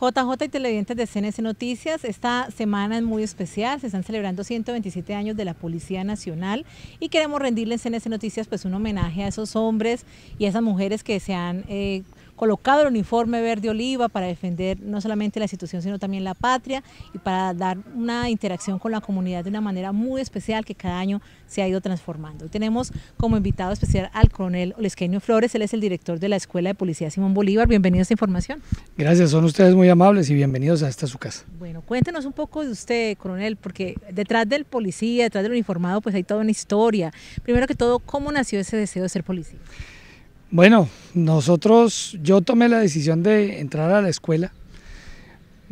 JJ y televidentes de CNS Noticias, esta semana es muy especial, se están celebrando 127 años de la Policía Nacional y queremos rendirle en CNS Noticias pues un homenaje a esos hombres y a esas mujeres que se han eh, colocado el uniforme verde oliva para defender no solamente la institución, sino también la patria y para dar una interacción con la comunidad de una manera muy especial que cada año se ha ido transformando. tenemos como invitado especial al coronel Olesqueño Flores, él es el director de la Escuela de Policía Simón Bolívar. Bienvenido a esta información. Gracias, son ustedes muy amables y bienvenidos a esta su casa. Bueno, cuéntenos un poco de usted, coronel, porque detrás del policía, detrás del uniformado, pues hay toda una historia. Primero que todo, ¿cómo nació ese deseo de ser policía? Bueno, nosotros, yo tomé la decisión de entrar a la escuela.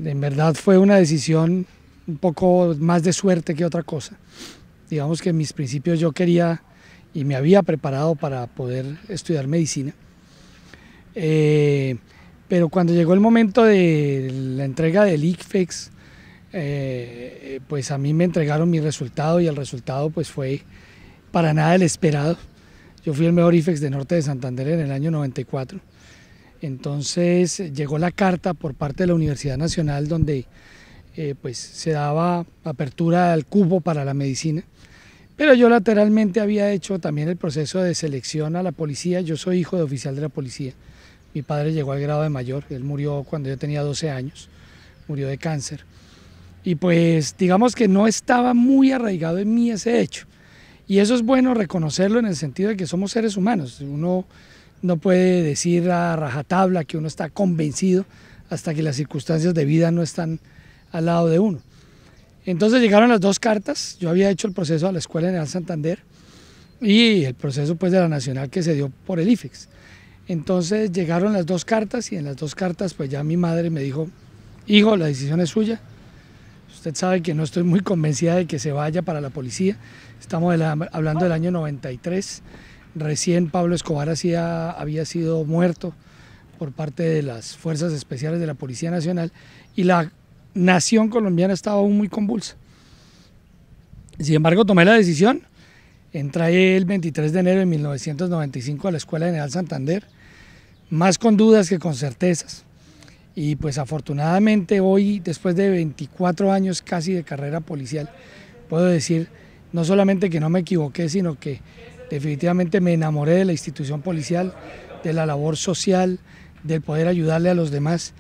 En verdad fue una decisión un poco más de suerte que otra cosa. Digamos que en mis principios yo quería y me había preparado para poder estudiar medicina. Eh, pero cuando llegó el momento de la entrega del ICFEX, eh, pues a mí me entregaron mi resultado y el resultado pues fue para nada el esperado. Yo fui el mejor IFEX de Norte de Santander en el año 94. Entonces eh, llegó la carta por parte de la Universidad Nacional donde eh, pues, se daba apertura al cubo para la medicina. Pero yo lateralmente había hecho también el proceso de selección a la policía. Yo soy hijo de oficial de la policía. Mi padre llegó al grado de mayor. Él murió cuando yo tenía 12 años. Murió de cáncer. Y pues digamos que no estaba muy arraigado en mí ese hecho. Y eso es bueno reconocerlo en el sentido de que somos seres humanos. Uno no puede decir a rajatabla que uno está convencido hasta que las circunstancias de vida no están al lado de uno. Entonces llegaron las dos cartas, yo había hecho el proceso a la Escuela General Santander y el proceso pues de la Nacional que se dio por el IFEX. Entonces llegaron las dos cartas y en las dos cartas pues ya mi madre me dijo, hijo, la decisión es suya, Usted sabe que no estoy muy convencida de que se vaya para la policía. Estamos hablando del año 93. Recién Pablo Escobar había sido muerto por parte de las Fuerzas Especiales de la Policía Nacional y la nación colombiana estaba aún muy convulsa. Sin embargo, tomé la decisión. Entré el 23 de enero de 1995 a la Escuela General Santander, más con dudas que con certezas. Y pues afortunadamente hoy, después de 24 años casi de carrera policial, puedo decir no solamente que no me equivoqué, sino que definitivamente me enamoré de la institución policial, de la labor social, del poder ayudarle a los demás.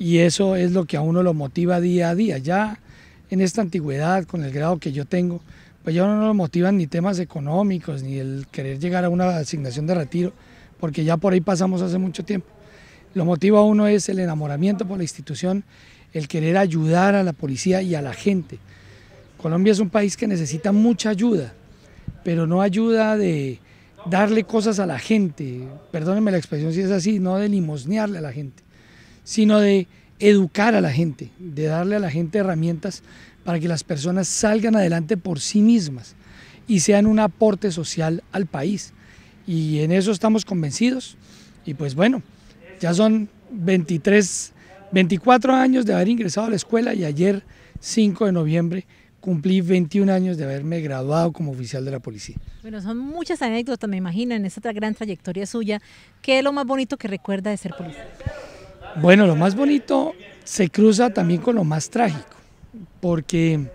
Y eso es lo que a uno lo motiva día a día. Ya en esta antigüedad, con el grado que yo tengo, pues ya no lo motivan ni temas económicos, ni el querer llegar a una asignación de retiro, porque ya por ahí pasamos hace mucho tiempo motivo a uno es el enamoramiento por la institución, el querer ayudar a la policía y a la gente. Colombia es un país que necesita mucha ayuda, pero no ayuda de darle cosas a la gente, perdónenme la expresión si es así, no de limosnearle a la gente, sino de educar a la gente, de darle a la gente herramientas para que las personas salgan adelante por sí mismas y sean un aporte social al país. Y en eso estamos convencidos. Y pues bueno, ya son 23, 24 años de haber ingresado a la escuela y ayer, 5 de noviembre, cumplí 21 años de haberme graduado como oficial de la policía. Bueno, son muchas anécdotas, me imagino, en esta gran trayectoria suya. ¿Qué es lo más bonito que recuerda de ser policía? Bueno, lo más bonito se cruza también con lo más trágico, porque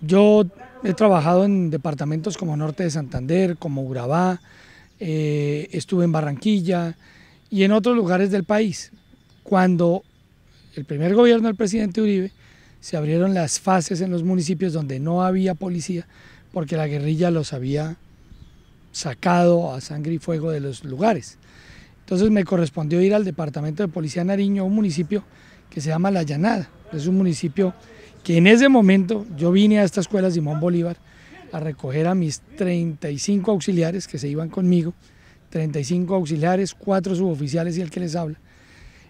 yo he trabajado en departamentos como Norte de Santander, como Urabá, eh, estuve en Barranquilla, y en otros lugares del país. Cuando el primer gobierno del presidente Uribe se abrieron las fases en los municipios donde no había policía porque la guerrilla los había sacado a sangre y fuego de los lugares. Entonces me correspondió ir al departamento de policía de Nariño, un municipio que se llama La Llanada. Es un municipio que en ese momento yo vine a esta escuela Simón Bolívar a recoger a mis 35 auxiliares que se iban conmigo 35 auxiliares, 4 suboficiales y el que les habla.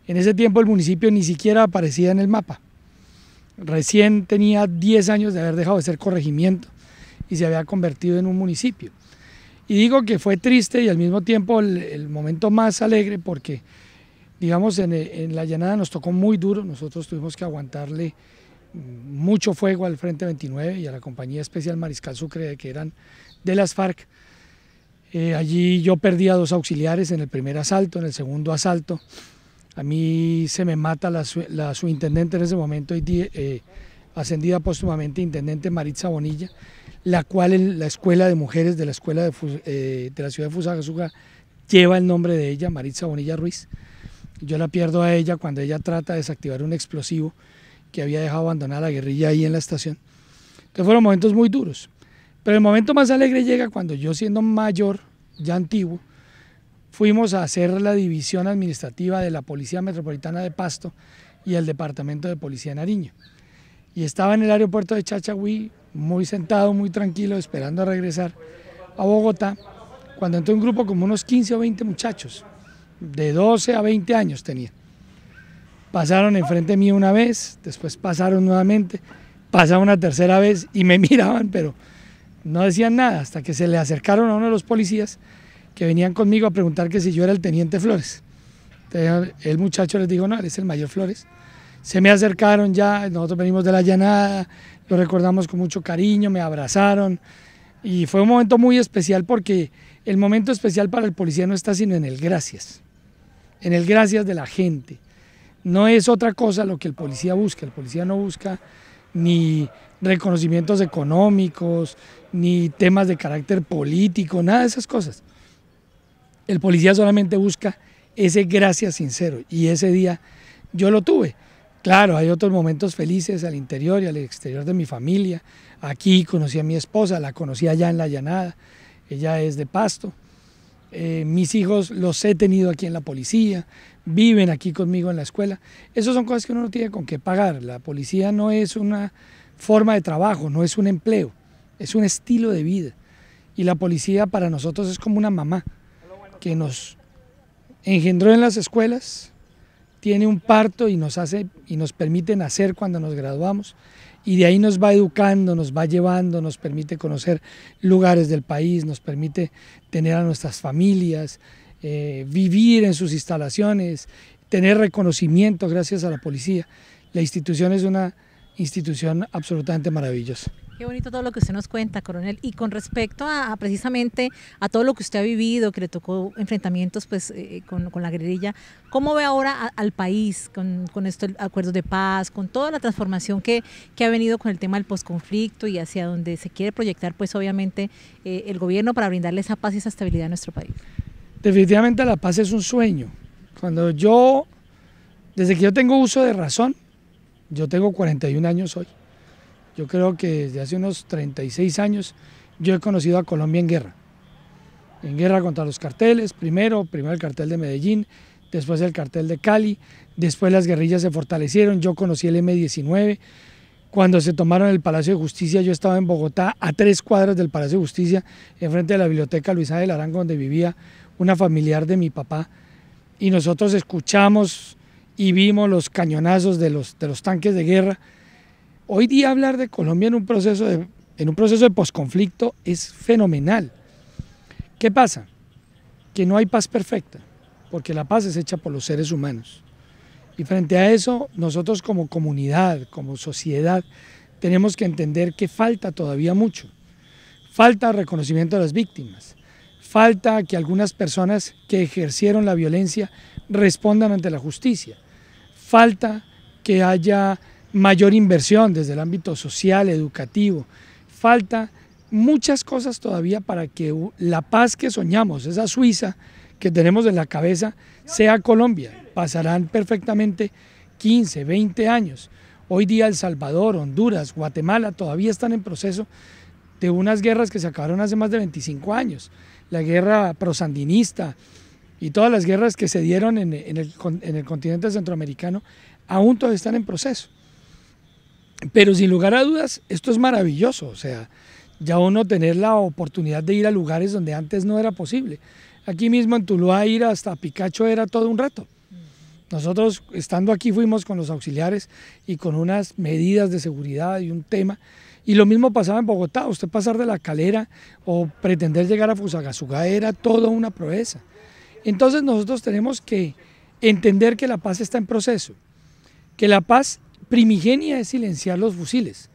En ese tiempo el municipio ni siquiera aparecía en el mapa. Recién tenía 10 años de haber dejado de ser corregimiento y se había convertido en un municipio. Y digo que fue triste y al mismo tiempo el, momento más alegre porque, digamos, en, en, la llanada nos tocó muy duro, nosotros tuvimos que aguantarle mucho fuego al Frente 29 y a la Compañía Especial Mariscal Sucre, que eran de las FARC. Eh, allí yo perdí a dos auxiliares en el primer asalto, en el segundo asalto. A mí se me mata la, subintendente en ese momento, eh, ascendida póstumamente intendente Maritza Bonilla, la cual en la escuela de mujeres de la escuela eh, de, la ciudad de Fusagasugá lleva el nombre de ella, Maritza Bonilla Ruiz. Yo la pierdo a ella cuando ella trata de desactivar un explosivo que había dejado abandonada la guerrilla ahí en la estación. Entonces fueron momentos muy duros. Pero el momento más alegre llega cuando yo siendo mayor, ya antiguo, fuimos a hacer la división administrativa de la Policía Metropolitana de Pasto y el Departamento de Policía de Nariño. Y estaba en el aeropuerto de Chachahuí, muy sentado, muy tranquilo, esperando a regresar a Bogotá, cuando entró un grupo como unos 15 o 20 muchachos, de 12 a 20 años tenía Pasaron enfrente mío una vez, después pasaron nuevamente, pasaron una tercera vez y me miraban, pero no decían nada hasta que se le acercaron a uno de los policías que venían conmigo a preguntar que si yo era el teniente Flores. el muchacho les dijo, no, eres el mayor Flores. Se me acercaron ya, nosotros venimos de la llanada, lo recordamos con mucho cariño, me abrazaron y fue un momento muy especial porque el momento especial para el policía no está sino en el gracias, en el gracias de la gente. No es otra cosa lo que el policía busca, el policía no busca ni reconocimientos económicos, ni temas de carácter político, nada de esas cosas. El policía solamente busca ese gracias sincero y ese día yo lo tuve. Claro, hay otros momentos felices al interior y al exterior de mi familia. Aquí conocí a mi esposa, la conocí allá en la llanada, ella es de Pasto. Eh, mis hijos los he tenido aquí en la policía, viven aquí conmigo en la escuela. Esas son cosas que uno no tiene con qué pagar. La policía no es una forma de trabajo, no es un empleo, es un estilo de vida. Y la policía para nosotros es como una mamá que nos engendró en las escuelas, tiene un parto y nos, hace, y nos permite nacer cuando nos graduamos y de ahí nos va educando, nos va llevando, nos permite conocer lugares del país, nos permite tener a nuestras familias, eh, vivir en sus instalaciones, tener reconocimiento gracias a la policía. La institución es una institución absolutamente maravillosa. Qué bonito todo lo que usted nos cuenta, coronel. Y con respecto a, precisamente a todo lo que usted ha vivido, que le tocó enfrentamientos pues eh, eh, con, la guerrilla, ¿cómo ve ahora al país con, con estos acuerdos de paz, con toda la transformación que, ha venido con el tema del posconflicto y hacia donde se quiere proyectar pues obviamente eh, el gobierno para brindarle esa paz y esa estabilidad a nuestro país? Definitivamente la paz es un sueño. Cuando yo, desde que yo tengo uso de razón, yo tengo 41 años hoy. Yo creo que desde hace unos 36 años yo he conocido a Colombia en guerra. En guerra contra los carteles, primero, primero el cartel de Medellín, después el cartel de Cali, después las guerrillas se fortalecieron, yo conocí el M-19, cuando se tomaron el Palacio de Justicia, yo estaba en Bogotá, a tres cuadras del Palacio de Justicia, enfrente de la biblioteca Luis Ángel Arango, donde vivía una familiar de mi papá, y nosotros escuchamos y vimos los cañonazos de los, de los tanques de guerra. Hoy día hablar de Colombia en un proceso de, en un proceso de posconflicto es fenomenal. ¿Qué pasa? Que no hay paz perfecta, porque la paz es hecha por los seres humanos. Y frente a eso, nosotros como comunidad, como sociedad, tenemos que entender que falta todavía mucho. Falta reconocimiento de las víctimas. Falta que algunas personas que ejercieron la violencia respondan ante la justicia falta que haya mayor inversión desde el ámbito social, educativo, falta muchas cosas todavía para que la paz que soñamos, esa Suiza que tenemos en la cabeza, sea Colombia. Pasarán perfectamente 15, 20 años. Hoy día El Salvador, Honduras, Guatemala todavía están en proceso de unas guerras que se acabaron hace más de 25 años. La guerra prosandinista, y todas las guerras que se dieron en, el, continente centroamericano aún todavía están en proceso. Pero sin lugar a dudas, esto es maravilloso, o sea, ya uno tener la oportunidad de ir a lugares donde antes no era posible. Aquí mismo en Tuluá ir hasta Picacho era todo un rato. Nosotros estando aquí fuimos con los auxiliares y con unas medidas de seguridad y un tema. Y lo mismo pasaba en Bogotá, usted pasar de la calera o pretender llegar a Fusagasugá era toda una proeza. Entonces nosotros tenemos que entender que la paz está en proceso, que la paz primigenia es silenciar los fusiles,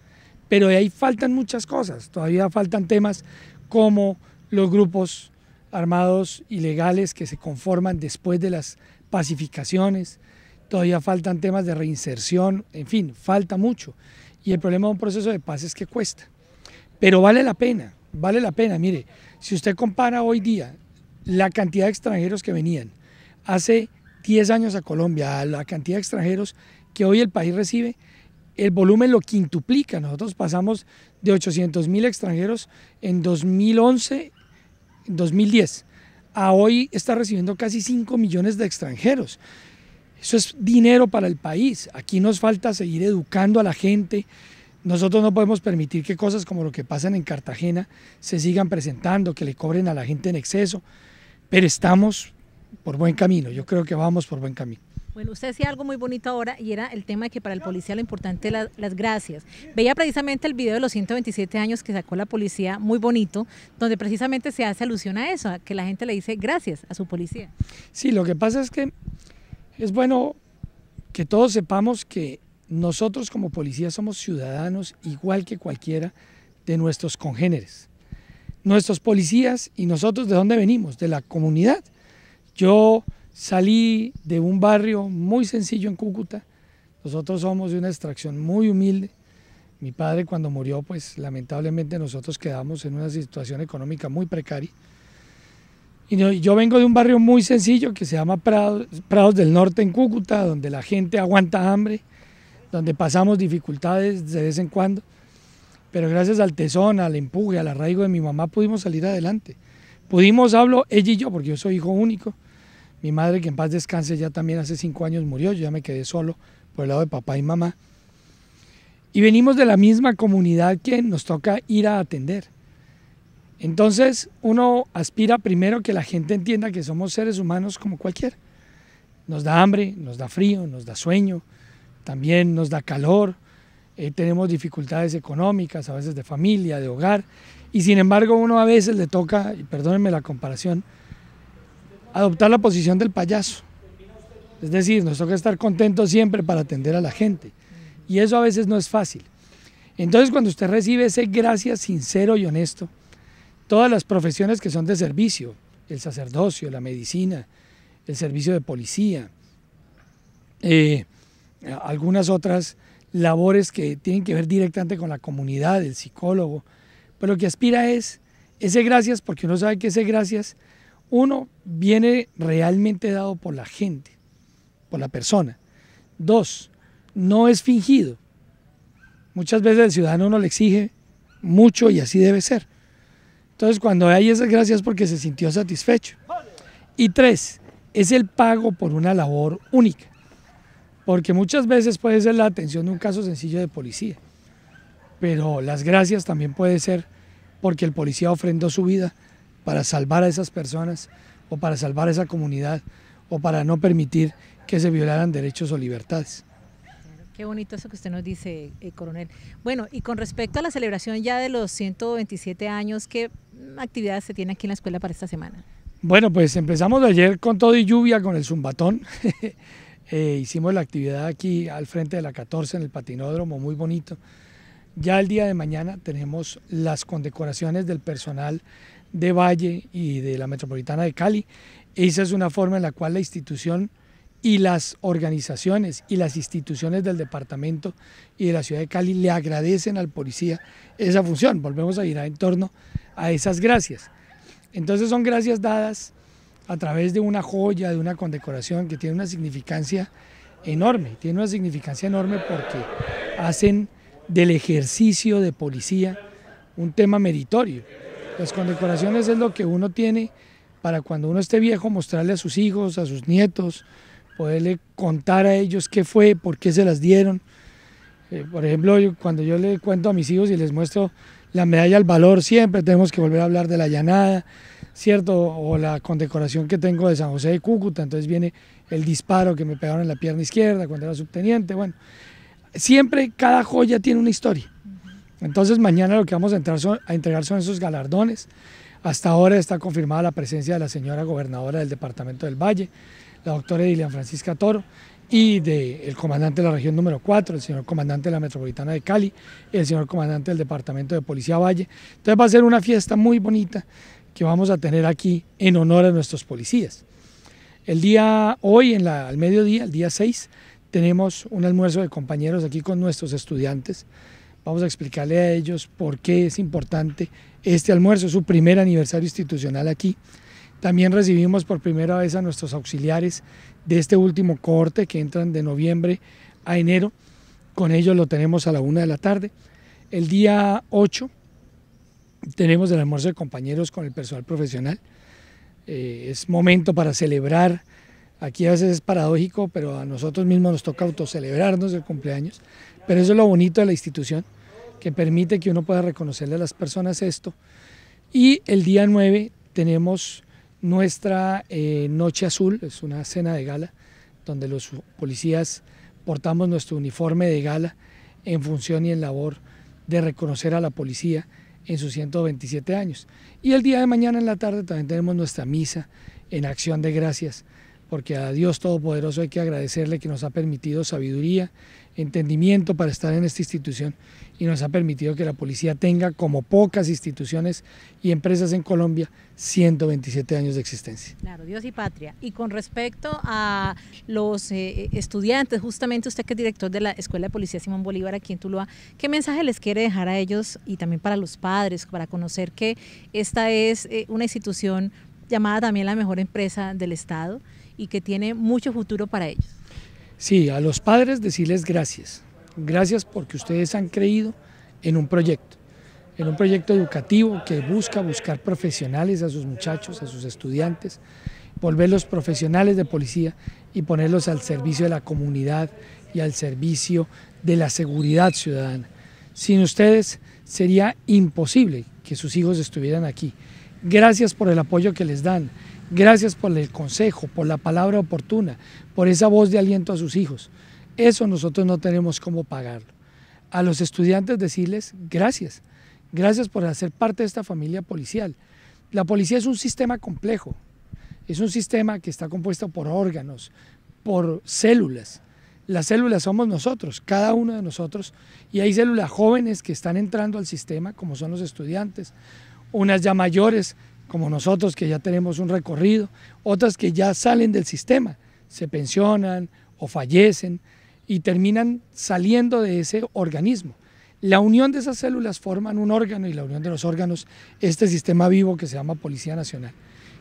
pero de ahí faltan muchas cosas, todavía faltan temas como los grupos armados ilegales que se conforman después de las pacificaciones, todavía faltan temas de reinserción, en fin, falta mucho. Y el problema de un proceso de paz es que cuesta, pero vale la pena, vale la pena. Mire, si usted compara hoy día la cantidad de extranjeros que venían hace 10 años a Colombia, la cantidad de extranjeros que hoy el país recibe, el volumen lo quintuplica. Nosotros pasamos de 800 mil extranjeros en 2011, 2010, a hoy está recibiendo casi 5 millones de extranjeros. Eso es dinero para el país. Aquí nos falta seguir educando a la gente, nosotros no podemos permitir que cosas como lo que pasan en Cartagena se sigan presentando, que le cobren a la gente en exceso, pero estamos por buen camino, yo creo que vamos por buen camino. Bueno, usted decía algo muy bonito ahora y era el tema de que para el policía lo importante las gracias. Veía precisamente el video de los 127 años que sacó la policía, muy bonito, donde precisamente se hace alusión a eso, que la gente le dice gracias a su policía. Sí, lo que pasa es que es bueno que todos sepamos que nosotros como policías somos ciudadanos igual que cualquiera de nuestros congéneres. Nuestros policías y nosotros de dónde venimos, de la comunidad. Yo salí de un barrio muy sencillo en Cúcuta. Nosotros somos de una extracción muy humilde. Mi padre cuando murió, pues lamentablemente nosotros quedamos en una situación económica muy precaria. Y yo vengo de un barrio muy sencillo que se llama Prados, del Norte en Cúcuta, donde la gente aguanta hambre, donde pasamos dificultades de vez en cuando, pero gracias al tesón, al empuje, al arraigo de mi mamá pudimos salir adelante. Pudimos, hablo ella y yo, porque yo soy hijo único. Mi madre, que en paz descanse, ya también hace cinco años murió, yo ya me quedé solo por el lado de papá y mamá. Y venimos de la misma comunidad que nos toca ir a atender. Entonces uno aspira primero que la gente entienda que somos seres humanos como cualquier. Nos da hambre, nos da frío, nos da sueño, también nos da calor, eh, tenemos dificultades económicas, a veces de familia, de hogar, y sin embargo uno a veces le toca, y perdónenme la comparación, adoptar la posición del payaso. Es decir, nos toca estar contentos siempre para atender a la gente. Y eso a veces no es fácil. Entonces, cuando usted recibe ese gracias sincero y honesto, todas las profesiones que son de servicio, el sacerdocio, la medicina, el servicio de policía, eh, eh, algunas otras labores que tienen que ver directamente con la comunidad, el psicólogo, pero lo que aspira es ese gracias, porque uno sabe que ese gracias, uno, viene realmente dado por la gente, por la persona. Dos, no es fingido. Muchas veces el ciudadano no le exige mucho y así debe ser. Entonces, cuando hay esas gracias porque se sintió satisfecho. Y tres, es el pago por una labor única porque muchas veces puede ser la atención de un caso sencillo de policía, pero las gracias también puede ser porque el policía ofrendó su vida para salvar a esas personas o para salvar a esa comunidad o para no permitir que se violaran derechos o libertades. Qué bonito eso que usted nos dice, eh, coronel. Bueno, y con respecto a la celebración ya de los 127 años, ¿qué actividades se tiene aquí en la escuela para esta semana? Bueno, pues empezamos ayer con todo y lluvia con el zumbatón. Eh, hicimos la actividad aquí al frente de la 14 en el patinódromo, muy bonito. Ya el día de mañana tenemos las condecoraciones del personal de Valle y de la Metropolitana de Cali. Esa es una forma en la cual la institución y las organizaciones y las instituciones del departamento y de la ciudad de Cali le agradecen al policía esa función. Volvemos a girar en torno a esas gracias. Entonces son gracias dadas a través de una joya, de una condecoración que tiene una significancia enorme, tiene una significancia enorme porque hacen del ejercicio de policía un tema meritorio. Las condecoraciones es lo que uno tiene para cuando uno esté viejo mostrarle a sus hijos, a sus nietos, poderle contar a ellos qué fue, por qué se las dieron. Eh, por ejemplo, cuando yo le cuento a mis hijos y les muestro la medalla al valor, siempre tenemos que volver a hablar de la llanada, ¿cierto? O la condecoración que tengo de San José de Cúcuta, entonces viene el disparo que me pegaron en la pierna izquierda cuando era subteniente, bueno. Siempre cada joya tiene una historia. Entonces mañana lo que vamos a, entrar a entregar son esos galardones. Hasta ahora está confirmada la presencia de la señora gobernadora del departamento del Valle, la doctora Edilian Francisca Toro, y del comandante de la región número 4, el señor comandante de la metropolitana de Cali, el señor comandante del departamento de Policía Valle. Entonces va a ser una fiesta muy bonita, que vamos a tener aquí en honor a nuestros policías. El día hoy, al mediodía, el día 6, tenemos un almuerzo de compañeros aquí con nuestros estudiantes. Vamos a explicarle a ellos por qué es importante este almuerzo, su primer aniversario institucional aquí. También recibimos por primera vez a nuestros auxiliares de este último corte que entran de noviembre a enero. Con ellos lo tenemos a la una de la tarde. El día 8 tenemos el almuerzo de compañeros con el personal profesional. Eh, es momento para celebrar. Aquí a veces es paradójico, pero a nosotros mismos nos toca autocelebrarnos el cumpleaños. Pero eso es lo bonito de la institución, que permite que uno pueda reconocerle a las personas esto. Y el día 9 tenemos nuestra eh, Noche Azul, es una cena de gala, donde los policías portamos nuestro uniforme de gala en función y en labor de reconocer a la policía en sus 127 años. Y el día de mañana en la tarde también tenemos nuestra misa en acción de gracias porque a Dios Todopoderoso hay que agradecerle que nos ha permitido sabiduría, entendimiento para estar en esta institución y nos ha permitido que la policía tenga, como pocas instituciones y empresas en Colombia, 127 años de existencia. Claro, Dios y patria. Y con respecto a los eh, estudiantes, justamente usted que es director de la Escuela de Policía Simón Bolívar aquí en Tuluá, ¿qué mensaje les quiere dejar a ellos y también para los padres, para conocer que esta es eh, una institución llamada también la mejor empresa del Estado? y que tiene mucho futuro para ellos. Sí, a los padres decirles gracias. Gracias porque ustedes han creído en un proyecto, en un proyecto educativo que busca buscar profesionales a sus muchachos, a sus estudiantes, volverlos profesionales de policía y ponerlos al servicio de la comunidad y al servicio de la seguridad ciudadana. Sin ustedes sería imposible que sus hijos estuvieran aquí. Gracias por el apoyo que les dan. Gracias por el consejo, por la palabra oportuna, por esa voz de aliento a sus hijos. Eso nosotros no tenemos cómo pagarlo. A los estudiantes decirles gracias. Gracias por hacer parte de esta familia policial. La policía es un sistema complejo. Es un sistema que está compuesto por órganos, por células. Las células somos nosotros, cada uno de nosotros, y hay células jóvenes que están entrando al sistema, como son los estudiantes, unas ya mayores como nosotros que ya tenemos un recorrido, otras que ya salen del sistema, se pensionan o fallecen y terminan saliendo de ese organismo. La unión de esas células forman un órgano y la unión de los órganos, este sistema vivo que se llama Policía Nacional.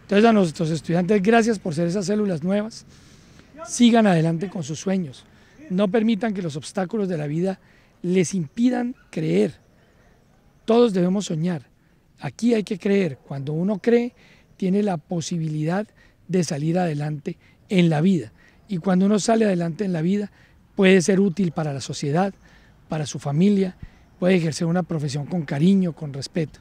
Entonces a nuestros estudiantes, gracias por ser esas células nuevas, sigan adelante con sus sueños, no permitan que los obstáculos de la vida les impidan creer. Todos debemos soñar, Aquí hay que creer. Cuando uno cree, tiene la posibilidad de salir adelante en la vida. Y cuando uno sale adelante en la vida, puede ser útil para la sociedad, para su familia, puede ejercer una profesión con cariño, con respeto.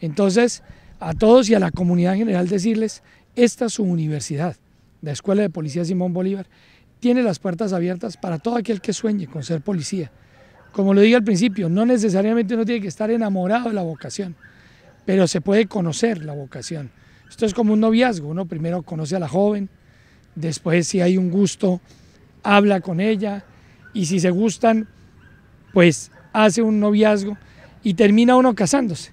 Entonces, a todos y a la comunidad en general decirles, esta es su universidad, la Escuela de Policía Simón Bolívar, tiene las puertas abiertas para todo aquel que sueñe con ser policía. Como lo dije al principio, no necesariamente uno tiene que estar enamorado de la vocación pero se puede conocer la vocación. Esto es como un noviazgo, uno primero conoce a la joven, después si hay un gusto, habla con ella y si se gustan, pues hace un noviazgo y termina uno casándose.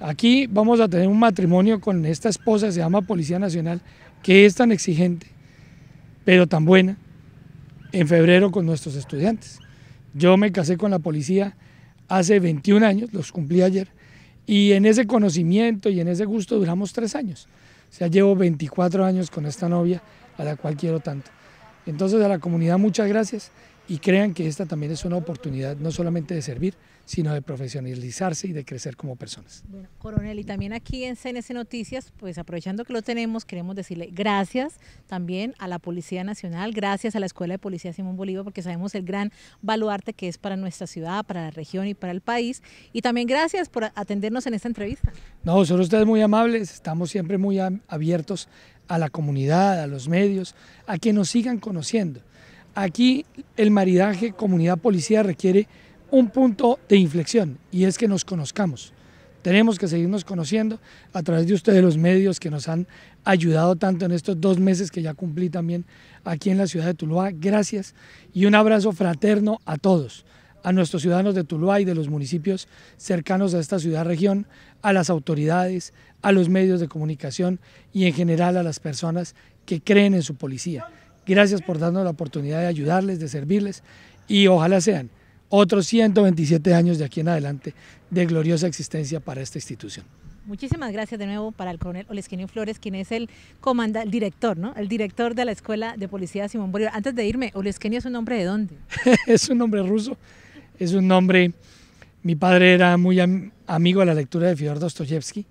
Aquí vamos a tener un matrimonio con esta esposa, se llama Policía Nacional, que es tan exigente, pero tan buena, en febrero con nuestros estudiantes. Yo me casé con la policía hace 21 años, los cumplí ayer, y en ese conocimiento y en ese gusto duramos tres años. O sea, llevo 24 años con esta novia a la cual quiero tanto. Entonces a la comunidad muchas gracias y crean que esta también es una oportunidad no solamente de servir, sino de profesionalizarse y de crecer como personas. Bueno, coronel, y también aquí en CNC Noticias, pues aprovechando que lo tenemos, queremos decirle gracias también a la Policía Nacional, gracias a la Escuela de Policía Simón Bolívar, porque sabemos el gran baluarte que es para nuestra ciudad, para la región y para el país. Y también gracias por atendernos en esta entrevista. No, son ustedes muy amables, estamos siempre muy abiertos a la comunidad, a los medios, a que nos sigan conociendo. Aquí el maridaje comunidad-policía requiere un punto de inflexión y es que nos conozcamos. Tenemos que seguirnos conociendo a través de ustedes los medios que nos han ayudado tanto en estos dos meses que ya cumplí también aquí en la ciudad de Tuluá. Gracias y un abrazo fraterno a todos, a nuestros ciudadanos de Tuluá y de los municipios cercanos a esta ciudad región, a las autoridades, a los medios de comunicación y en general a las personas que creen en su policía. Gracias por darnos la oportunidad de ayudarles, de servirles y ojalá sean otros 127 años de aquí en adelante de gloriosa existencia para esta institución. Muchísimas gracias de nuevo para el coronel Oleskenio Flores, quien es el comanda, el director, ¿no? El director de la Escuela de Policía Simón Bolívar. Antes de irme, ¿Oleskenio es un nombre de dónde? es un nombre ruso, es un nombre... Mi padre era muy amigo de la lectura de Fyodor Dostoyevsky,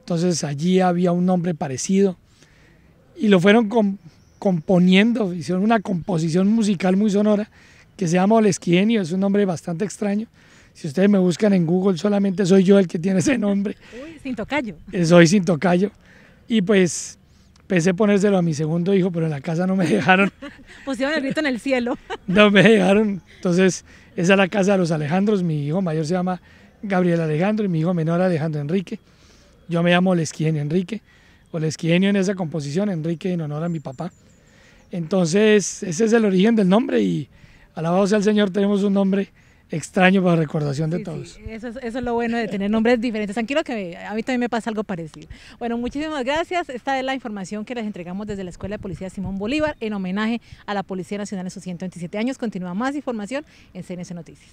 entonces allí había un nombre parecido y lo fueron componiendo, hicieron una composición musical muy sonora que se llama Olesquienio, es un nombre bastante extraño. Si ustedes me buscan en Google, solamente soy yo el que tiene ese nombre. Uy, sin tocayo. Eh, soy sin tocayo. Y pues pensé ponérselo a mi segundo hijo, pero en la casa no me dejaron. Pusieron el grito en el cielo. no me dejaron. Entonces, esa es la casa de los Alejandros. Mi hijo mayor se llama Gabriel Alejandro y mi hijo menor Alejandro Enrique. Yo me llamo Olesquienio Enrique. Olesquienio en esa composición, Enrique en honor a mi papá. Entonces, ese es el origen del nombre y Alabado sea el Señor, tenemos un nombre extraño para recordación de todos. Eso, es, lo bueno de tener nombres diferentes. Tranquilo que a mí también me pasa algo parecido. Bueno, muchísimas gracias. Esta es la información que les entregamos desde la Escuela de Policía Simón Bolívar en homenaje a la Policía Nacional en sus 127 años. Continúa más información en CNS Noticias.